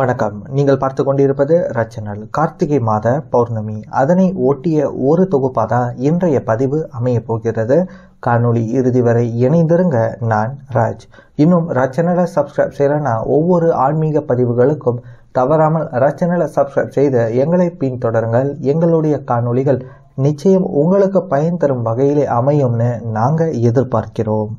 வணக்கம் நீங்கள் பார்த்து கொண்டிருப்பது ரச்சனல் கார்த்திகை மாத பௌர்ணமி அதனை ஒட்டிய ஒரு தொகுப்பாக இன்றைய பதிவு அமைய போகிறது காணொளி இறுதி வரை இணைந்திருங்க நான் ராஜ் இன்னும் ரச்சனலை சப்ஸ்கிரைப் செய்யலன்னா ஒவ்வொரு ஆன்மீக பதிவுகளுக்கும் தவறாமல் ரச்சனலை சப்ஸ்கிரைப் செய்து எங்களை பின்தொடருங்கள் எங்களுடைய காணொளிகள் நிச்சயம் உங்களுக்கு பயன் தரும் வகையிலே அமையும்னு நாங்கள் எதிர்பார்க்கிறோம்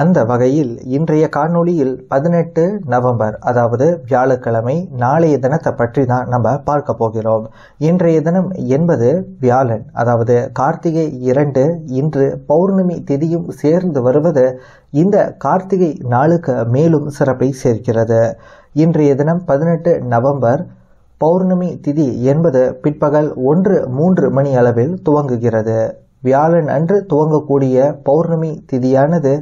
அந்த வகையில் இன்றைய காணொளியில் பதினெட்டு நவம்பர் அதாவது வியாழக்கிழமை நாளைய தினத்தை பற்றி தான் நம்ம பார்க்க போகிறோம் இன்றைய தினம் என்பது வியாழன் அதாவது கார்த்திகை இரண்டு இன்று பௌர்ணமி திதியும் சேர்ந்து வருவது இந்த கார்த்திகை நாளுக்கு மேலும் சிறப்பை சேர்க்கிறது இன்றைய தினம் பதினெட்டு நவம்பர் பௌர்ணமி திதி என்பது பிற்பகல் ஒன்று மூன்று மணி அளவில் துவங்குகிறது வியாழன் அன்று துவங்கக்கூடிய பௌர்ணமி திதியானது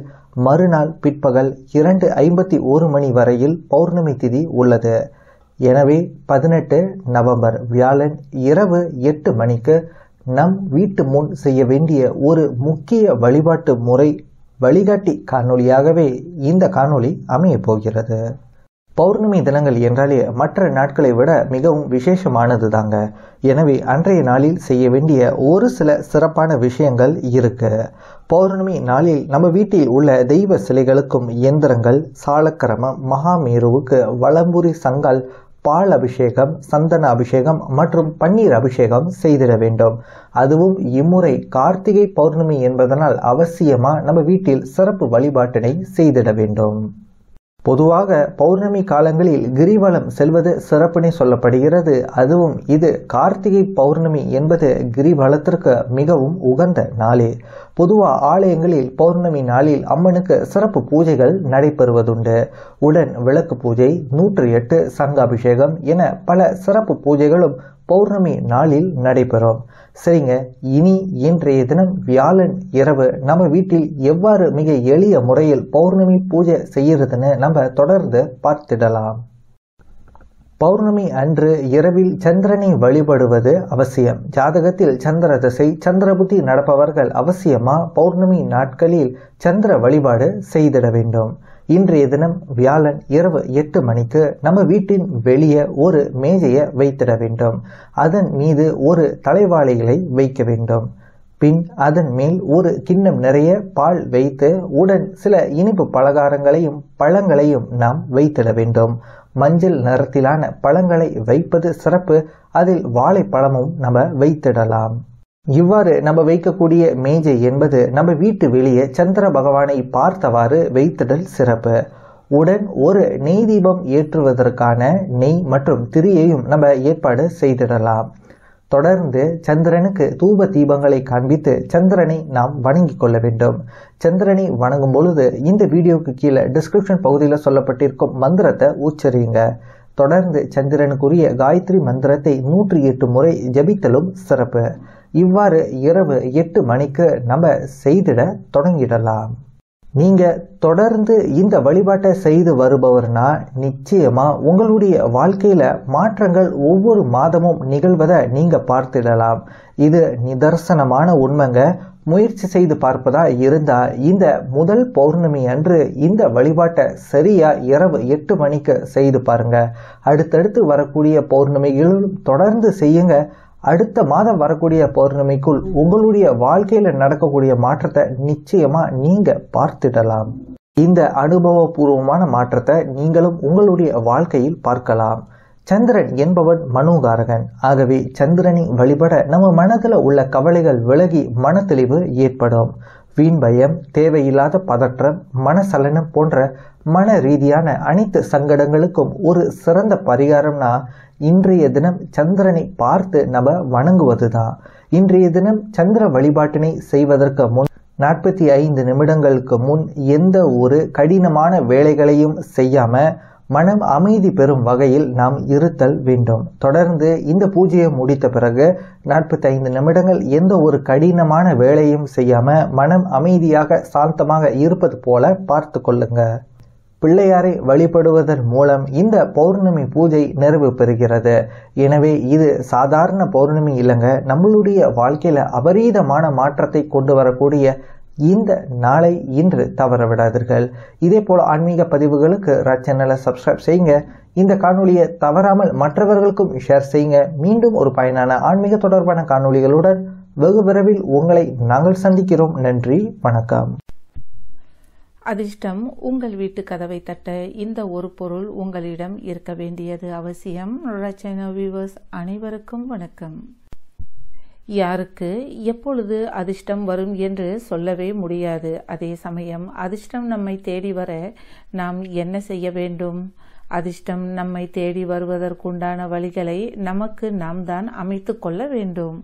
மறுநாள் பிற்பகல் இரண்டு ஐம்பத்தி ஒரு மணி வரையில் பௌர்ணமி திதி உள்ளது எனவே பதினெட்டு நவம்பர் வியாழன் இரவு எட்டு மணிக்கு நம் வீட்டு முன் செய்ய வேண்டிய ஒரு முக்கிய வழிபாட்டு முறை வழிகாட்டி காணொளியாகவே இந்த காணொளி அமையப் போகிறது பௌர்ணமி தினங்கள் என்றாலே மற்ற நாட்களை விட மிகவும் விசேஷமானது தாங்க எனவே அன்றைய நாளில் செய்ய வேண்டிய ஒரு சில சிறப்பான விஷயங்கள் இருக்கு பௌர்ணமி நாளில் நம்ம வீட்டில் உள்ள தெய்வ சிலைகளுக்கும் இயந்திரங்கள் சாலக்கிரமம் மகாமேருவுக்கு வளம்புரி சங்கால் பால் அபிஷேகம் சந்தன அபிஷேகம் மற்றும் பன்னீர் அபிஷேகம் செய்திட வேண்டும் அதுவும் இம்முறை கார்த்திகை பௌர்ணமி என்பதனால் அவசியமாக நம்ம வீட்டில் சிறப்பு வழிபாட்டினை செய்திட வேண்டும் பொதுவாக பௌர்ணமி காலங்களில் கிரிவலம் செல்வது சிறப்புனே சொல்லப்படுகிறது அதுவும் இது கார்த்திகை பௌர்ணமி என்பது கிரிவலத்திற்கு மிகவும் உகந்த நாளே பொதுவாக ஆலயங்களில் பௌர்ணமி நாளில் அம்மனுக்கு சிறப்பு பூஜைகள் நடைபெறுவதுண்டு உடன் விளக்கு பூஜை நூற்று எட்டு சங்காபிஷேகம் என பல சிறப்பு பூஜைகளும் பௌர்ணமி நாளில் நடைபெறும் சரிங்க இனி இன்றைய தினம் வியாழன் இரவு நம்ம வீட்டில் எவ்வாறு மிக எளிய முறையில் பௌர்ணமி பூஜை செய்யறதுன்னு நம்ம தொடர்ந்து பார்த்திடலாம் பௌர்ணமி அன்று இரவில் சந்திரனை வழிபடுவது அவசியம் ஜாதகத்தில் சந்திர தசை சந்திரபுத்தி நடப்பவர்கள் அவசியமா பௌர்ணமி நாட்களில் சந்திர வழிபாடு செய்திட வேண்டும் இன்றைய தினம் வியாழன் இரவு எட்டு மணிக்கு நம்ம வீட்டின் வெளியே ஒரு மேஜையை வைத்திட வேண்டும் அதன் மீது ஒரு தலைவாளிகளை வைக்க வேண்டும் பின் அதன் மேல் ஒரு கிண்ணம் நிறைய பால் வைத்து உடன் சில இனிப்பு பலகாரங்களையும் பழங்களையும் நாம் வைத்திட வேண்டும் மஞ்சள் நிறத்திலான பழங்களை வைப்பது சிறப்பு அதில் வாழைப்பழமும் நம்ம வைத்திடலாம் இவ்வாறு நம்ம வைக்கக்கூடிய மேஜை என்பது நம்ம வீட்டு வெளியே சந்திர பகவானை பார்த்தவாறு வைத்திடல் சிறப்பு உடன் ஒரு நெய் தீபம் ஏற்றுவதற்கான நெய் மற்றும் திரியையும் நம்ம ஏற்பாடு செய்திடலாம் தொடர்ந்து சந்திரனுக்கு தூப தீபங்களை காண்பித்து சந்திரனை நாம் வணங்கிக் கொள்ள வேண்டும் சந்திரனை வணங்கும் பொழுது இந்த வீடியோவுக்கு கீழே டிஸ்கிரிப்ஷன் பகுதியில் சொல்லப்பட்டிருக்கும் மந்திரத்தை உச்சரியுங்க தொடர்ந்து சந்திரனுக்குரிய காயத்ரி மந்திரத்தை நூற்றி எட்டு முறை ஜபித்தலும் சிறப்பு இவ்வாறு இரவு எட்டு மணிக்கு நம்ம செய்திட தொடங்கிடலாம் நீங்க தொடர்ந்து இந்த வழிபாட்டை செய்து வருபவர்னா நிச்சயமா உங்களுடைய வாழ்க்கையில மாற்றங்கள் ஒவ்வொரு மாதமும் நிகழ்வதை நீங்க பார்த்திடலாம் இது நிதர்சனமான உண்மைங்க முயற்சி செய்து பார்ப்பதா இருந்தா இந்த முதல் பௌர்ணமி அன்று இந்த வழிபாட்டை சரியா இரவு எட்டு மணிக்கு செய்து பாருங்க அடுத்தடுத்து வரக்கூடிய பௌர்ணமிகளும் தொடர்ந்து செய்யுங்க அடுத்த மாதம் வரக்கூடிய பௌர்ணமிக்குள் உங்களுடைய வாழ்க்கையில் நடக்கக்கூடிய மாற்றத்தை நிச்சயமாக நீங்கள் பார்த்துடலாம் இந்த அனுபவபூர்வமான மாற்றத்தை நீங்களும் உங்களுடைய வாழ்க்கையில் பார்க்கலாம் சந்திரன் என்பவன் மனோகாரகன் ஆகவே சந்திரனை வழிபட நம்ம மனதில் உள்ள கவலைகள் விலகி மன தெளிவு ஏற்படும் வீண் பயம் தேவையில்லாத பதற்றம் மனசலனம் போன்ற மன ரீதியான அனைத்து சங்கடங்களுக்கும் ஒரு சிறந்த பரிகாரம்னா இன்றைய தினம் சந்திரனை பார்த்து நம்ம வணங்குவது தான் இன்றைய தினம் சந்திர வழிபாட்டினை செய்வதற்கு முன் நாற்பத்தி ஐந்து நிமிடங்களுக்கு முன் எந்த ஒரு கடினமான வேலைகளையும் செய்யாமல் மனம் அமைதி பெறும் வகையில் நாம் இருத்தல் வேண்டும் தொடர்ந்து இந்த பூஜையை முடித்த பிறகு நாற்பத்தைந்து நிமிடங்கள் எந்த ஒரு கடினமான வேலையும் செய்யாம மனம் அமைதியாக சாந்தமாக இருப்பது போல பார்த்து கொள்ளுங்க பிள்ளையாரை வழிபடுவதன் மூலம் இந்த பௌர்ணமி பூஜை நிறைவு பெறுகிறது எனவே இது சாதாரண பௌர்ணமி இல்லைங்க நம்மளுடைய வாழ்க்கையில் அபரீதமான மாற்றத்தை கொண்டு வரக்கூடிய இந்த நாளை இன்று தவற விடாதீர்கள் இதே போல ஆன்மீக பதிவுகளுக்கு ராஜ் சேனலை சப்ஸ்கிரைப் செய்யுங்க இந்த காணொலியை தவறாமல் மற்றவர்களுக்கும் ஷேர் செய்யுங்க மீண்டும் ஒரு பயனான ஆன்மீக தொடர்பான காணொலிகளுடன் வெகு விரைவில் உங்களை நாங்கள் சந்திக்கிறோம் நன்றி வணக்கம் அதிர்ஷ்டம் உங்கள் வீட்டு கதவை தட்ட இந்த ஒரு பொருள் உங்களிடம் இருக்க வேண்டியது அவசியம் ரச்சன அனைவருக்கும் வணக்கம் யாருக்கு எப்பொழுது அதிர்ஷ்டம் வரும் என்று சொல்லவே முடியாது அதே சமயம் அதிர்ஷ்டம் நம்மை தேடி வர நாம் என்ன செய்ய வேண்டும் அதிர்ஷ்டம் நம்மை தேடி வருவதற்குண்டான வழிகளை நமக்கு நாம் தான் அமைத்து கொள்ள வேண்டும்